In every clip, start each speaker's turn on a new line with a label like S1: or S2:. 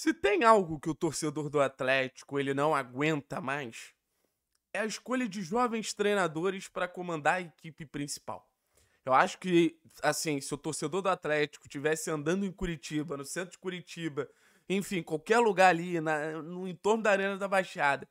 S1: Se tem algo que o torcedor do Atlético ele não aguenta mais, é a escolha de jovens treinadores para comandar a equipe principal. Eu acho que, assim, se o torcedor do Atlético tivesse andando em Curitiba, no centro de Curitiba, enfim, qualquer lugar ali, na, no entorno da Arena da Baixada,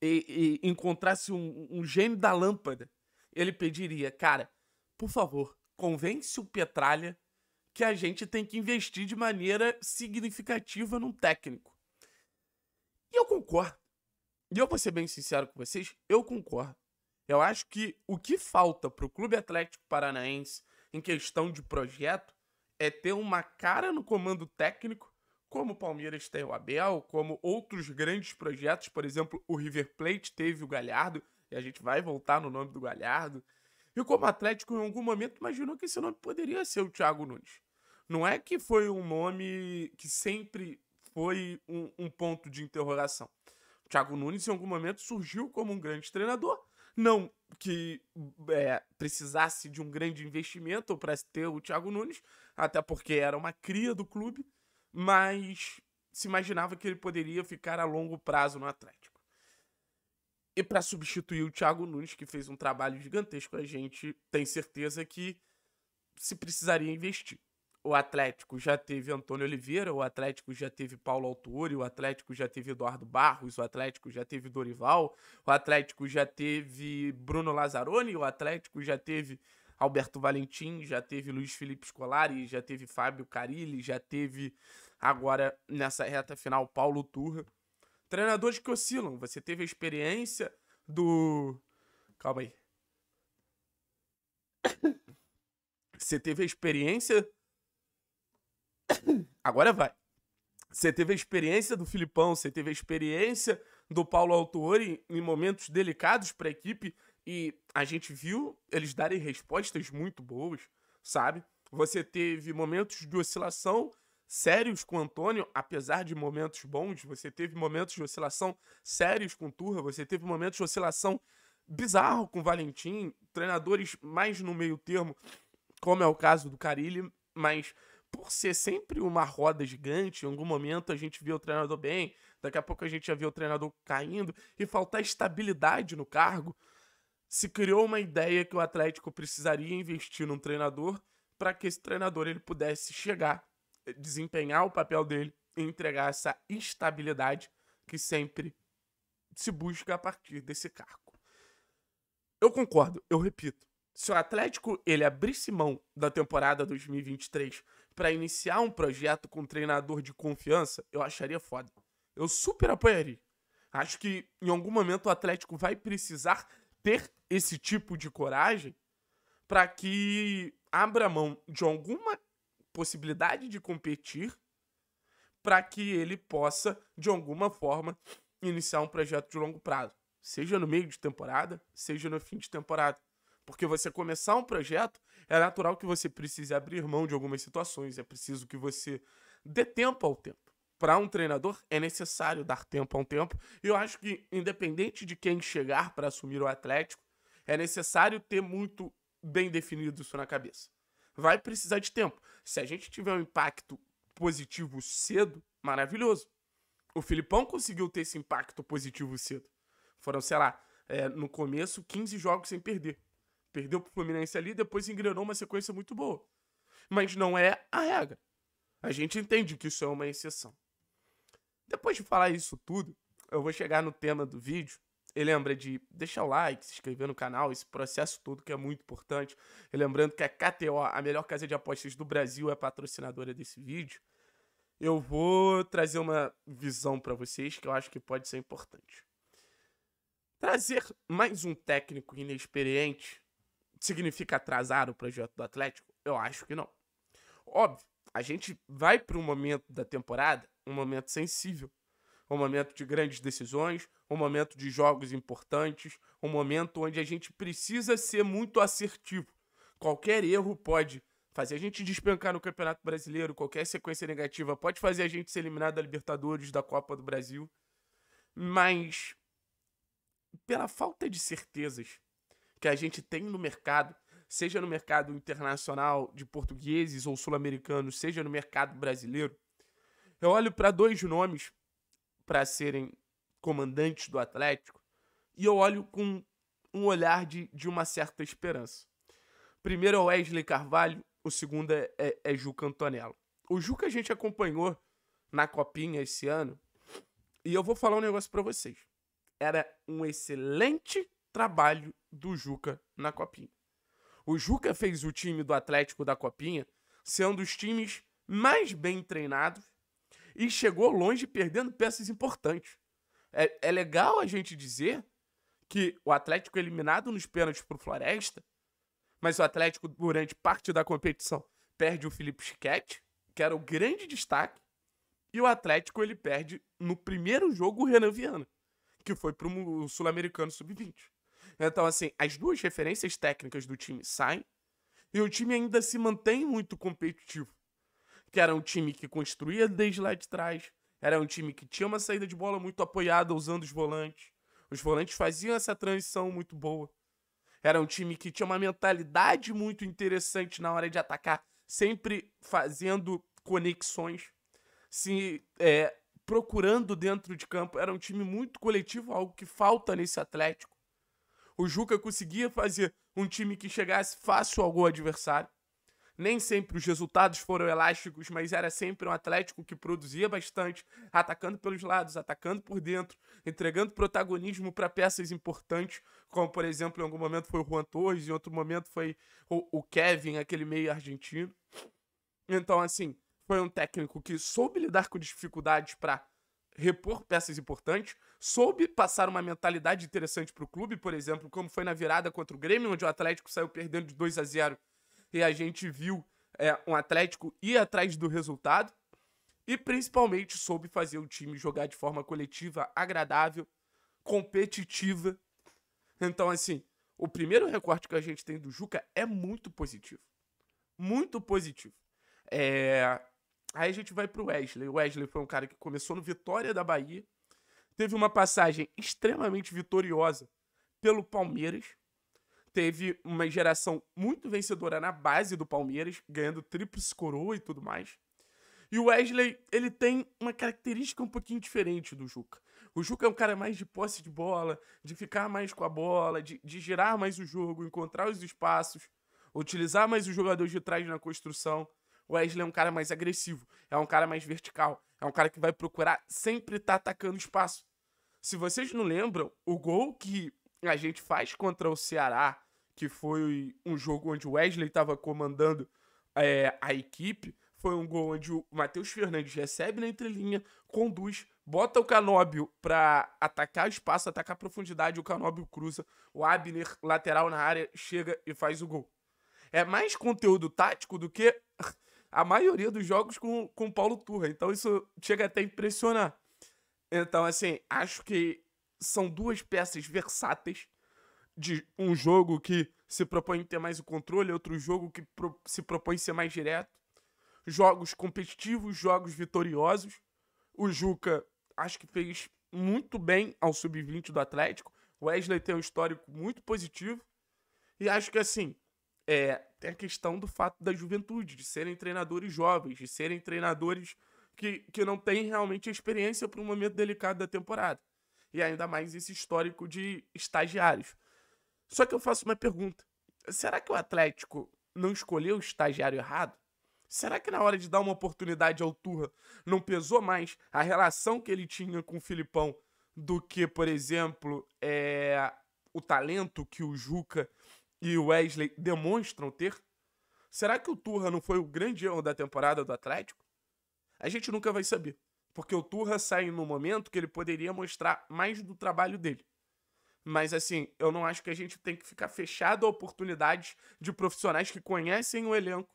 S1: e, e encontrasse um, um gênio da lâmpada, ele pediria, cara, por favor, convence o Petralha que a gente tem que investir de maneira significativa num técnico. E eu concordo. E eu vou ser bem sincero com vocês, eu concordo. Eu acho que o que falta para o Clube Atlético Paranaense em questão de projeto é ter uma cara no comando técnico, como o Palmeiras tem o Abel, como outros grandes projetos, por exemplo, o River Plate teve o Galhardo, e a gente vai voltar no nome do Galhardo. E como Atlético, em algum momento, imaginou que esse nome poderia ser o Thiago Nunes. Não é que foi um nome que sempre foi um, um ponto de interrogação. O Thiago Nunes, em algum momento, surgiu como um grande treinador. Não que é, precisasse de um grande investimento para ter o Thiago Nunes, até porque era uma cria do clube, mas se imaginava que ele poderia ficar a longo prazo no Atlético. E para substituir o Thiago Nunes, que fez um trabalho gigantesco, a gente tem certeza que se precisaria investir o Atlético já teve Antônio Oliveira, o Atlético já teve Paulo Autori, o Atlético já teve Eduardo Barros, o Atlético já teve Dorival, o Atlético já teve Bruno Lazzaroni, o Atlético já teve Alberto Valentim, já teve Luiz Felipe Scolari, já teve Fábio Carilli, já teve agora nessa reta final Paulo Turra. Treinadores que oscilam. Você teve a experiência do. Calma aí. Você teve a experiência Agora vai. Você teve a experiência do Filipão, você teve a experiência do Paulo Autori em momentos delicados para a equipe e a gente viu eles darem respostas muito boas, sabe? Você teve momentos de oscilação sérios com o Antônio, apesar de momentos bons, você teve momentos de oscilação sérios com o Turra, você teve momentos de oscilação bizarro com o Valentim, treinadores mais no meio termo, como é o caso do Carilli, mas por ser sempre uma roda gigante, em algum momento a gente via o treinador bem, daqui a pouco a gente já via o treinador caindo, e faltar estabilidade no cargo, se criou uma ideia que o Atlético precisaria investir num treinador para que esse treinador ele pudesse chegar, eh, desempenhar o papel dele e entregar essa estabilidade que sempre se busca a partir desse cargo. Eu concordo, eu repito se o Atlético ele abrisse mão da temporada 2023 para iniciar um projeto com um treinador de confiança, eu acharia foda. Eu super apoiaria. Acho que em algum momento o Atlético vai precisar ter esse tipo de coragem para que abra mão de alguma possibilidade de competir para que ele possa de alguma forma iniciar um projeto de longo prazo, seja no meio de temporada, seja no fim de temporada. Porque você começar um projeto, é natural que você precise abrir mão de algumas situações, é preciso que você dê tempo ao tempo. Para um treinador, é necessário dar tempo a um tempo. E eu acho que, independente de quem chegar para assumir o Atlético, é necessário ter muito bem definido isso na cabeça. Vai precisar de tempo. Se a gente tiver um impacto positivo cedo, maravilhoso. O Filipão conseguiu ter esse impacto positivo cedo. Foram, sei lá, é, no começo, 15 jogos sem perder. Perdeu pro Fluminense ali, depois engrenou uma sequência muito boa. Mas não é a regra. A gente entende que isso é uma exceção. Depois de falar isso tudo, eu vou chegar no tema do vídeo. E lembra de deixar o like, se inscrever no canal, esse processo todo que é muito importante. E lembrando que a KTO, a melhor casa de apostas do Brasil, é patrocinadora desse vídeo. Eu vou trazer uma visão para vocês que eu acho que pode ser importante. Trazer mais um técnico inexperiente significa atrasar o projeto do Atlético? Eu acho que não. Óbvio, a gente vai para um momento da temporada, um momento sensível, um momento de grandes decisões, um momento de jogos importantes, um momento onde a gente precisa ser muito assertivo. Qualquer erro pode fazer a gente despencar no Campeonato Brasileiro, qualquer sequência negativa pode fazer a gente ser eliminado da Libertadores, da Copa do Brasil. Mas pela falta de certezas que a gente tem no mercado, seja no mercado internacional de portugueses ou sul-americanos, seja no mercado brasileiro, eu olho para dois nomes para serem comandantes do Atlético e eu olho com um olhar de, de uma certa esperança. Primeiro é o Wesley Carvalho, o segundo é, é, é Juca Antonello. O Juca a gente acompanhou na Copinha esse ano e eu vou falar um negócio para vocês. Era um excelente trabalho do Juca na Copinha. O Juca fez o time do Atlético da Copinha sendo os times mais bem treinados e chegou longe perdendo peças importantes. É, é legal a gente dizer que o Atlético é eliminado nos pênaltis para o Floresta, mas o Atlético durante parte da competição perde o Felipe Schquete, que era o grande destaque, e o Atlético ele perde no primeiro jogo o Renan Viana, que foi para o Sul-Americano Sub-20. Então, assim, as duas referências técnicas do time saem e o time ainda se mantém muito competitivo. Que era um time que construía desde lá de trás, era um time que tinha uma saída de bola muito apoiada usando os volantes. Os volantes faziam essa transição muito boa. Era um time que tinha uma mentalidade muito interessante na hora de atacar, sempre fazendo conexões, se é, procurando dentro de campo. Era um time muito coletivo, algo que falta nesse Atlético. O Juca conseguia fazer um time que chegasse fácil ao gol adversário. Nem sempre os resultados foram elásticos, mas era sempre um Atlético que produzia bastante, atacando pelos lados, atacando por dentro, entregando protagonismo para peças importantes, como por exemplo, em algum momento foi o Juan Torres, em outro momento foi o, Kevin, aquele meio argentino. Então, assim, foi um técnico que soube lidar com dificuldades para repor peças importantes, soube passar uma mentalidade interessante para o clube, por exemplo, como foi na virada contra o Grêmio, onde o Atlético saiu perdendo de 2 a 0 e a gente viu é, um Atlético ir atrás do resultado, e principalmente soube fazer o time jogar de forma coletiva, agradável, competitiva. Então, assim, o primeiro recorte que a gente tem do Juca é muito positivo. Muito positivo. É, Aí a gente vai pro Wesley. O Wesley foi um cara que começou no Vitória da Bahia, teve uma passagem extremamente vitoriosa pelo Palmeiras, teve uma geração muito vencedora na base do Palmeiras, ganhando tríplice coroa e tudo mais. E o Wesley, ele tem uma característica um pouquinho diferente do Juca. O Juca é um cara mais de posse de bola, de ficar mais com a bola, de, de girar mais o jogo, encontrar os espaços, utilizar mais os jogadores de trás na construção. O Wesley é um cara mais agressivo, é um cara mais vertical, é um cara que vai procurar sempre estar tá atacando espaço. Se vocês não lembram, o gol que a gente faz contra o Ceará, que foi um jogo onde o Wesley estava comandando é, a equipe, foi um gol onde o Matheus Fernandes recebe na entrelinha, conduz, bota o Canóbio para atacar espaço, atacar profundidade, o Canóbio cruza, o Abner, lateral na área, chega e faz o gol. É mais conteúdo tático do que a maioria dos jogos com, com o Paulo Turra. Então isso chega até a impressionar. Então, assim, acho que são duas peças versáteis de um jogo que se propõe ter mais o controle, outro jogo que pro, se propõe ser mais direto. Jogos competitivos, jogos vitoriosos. O Juca acho que fez muito bem ao sub-20 do Atlético. O Wesley tem um histórico muito positivo. E acho que assim, é, tem a questão do fato da juventude, de serem treinadores jovens, de serem treinadores que, que não têm realmente experiência para um momento delicado da temporada. E ainda mais esse histórico de estagiários. Só que eu faço uma pergunta: será que o Atlético não escolheu o estagiário errado? Será que na hora de dar uma oportunidade ao Turra não pesou mais a relação que ele tinha com o Filipão do que, por exemplo, é, o talento que o Juca e o Wesley demonstram ter? Será que o Turra não foi o grande erro da temporada do Atlético? A gente nunca vai saber, porque o Turra sai no momento que ele poderia mostrar mais do trabalho dele. Mas assim, eu não acho que a gente tem que ficar fechado a oportunidades de profissionais que conhecem o elenco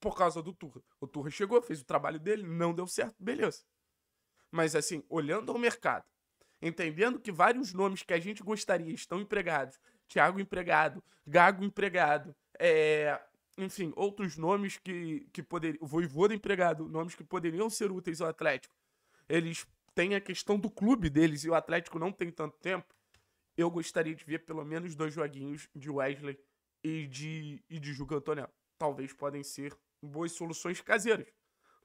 S1: por causa do Turra. O Turra chegou, fez o trabalho dele, não deu certo, beleza. Mas assim, olhando ao mercado, entendendo que vários nomes que a gente gostaria estão empregados Tiago empregado, Gago empregado, é, enfim, outros nomes que, que poderiam. Voivoda empregado, nomes que poderiam ser úteis ao Atlético. Eles têm a questão do clube deles e o Atlético não tem tanto tempo. Eu gostaria de ver pelo menos dois joguinhos de Wesley e de, e de Juca Antonello. Talvez podem ser boas soluções caseiras.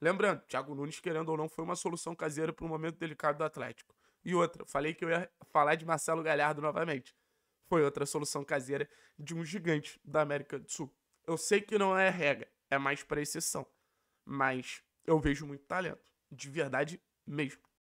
S1: Lembrando, Thiago Nunes, querendo ou não, foi uma solução caseira para o momento delicado do Atlético. E outra, falei que eu ia falar de Marcelo Galhardo novamente foi outra solução caseira de um gigante da América do Sul. Eu sei que não é regra, é mais para exceção, mas eu vejo muito talento, de verdade mesmo.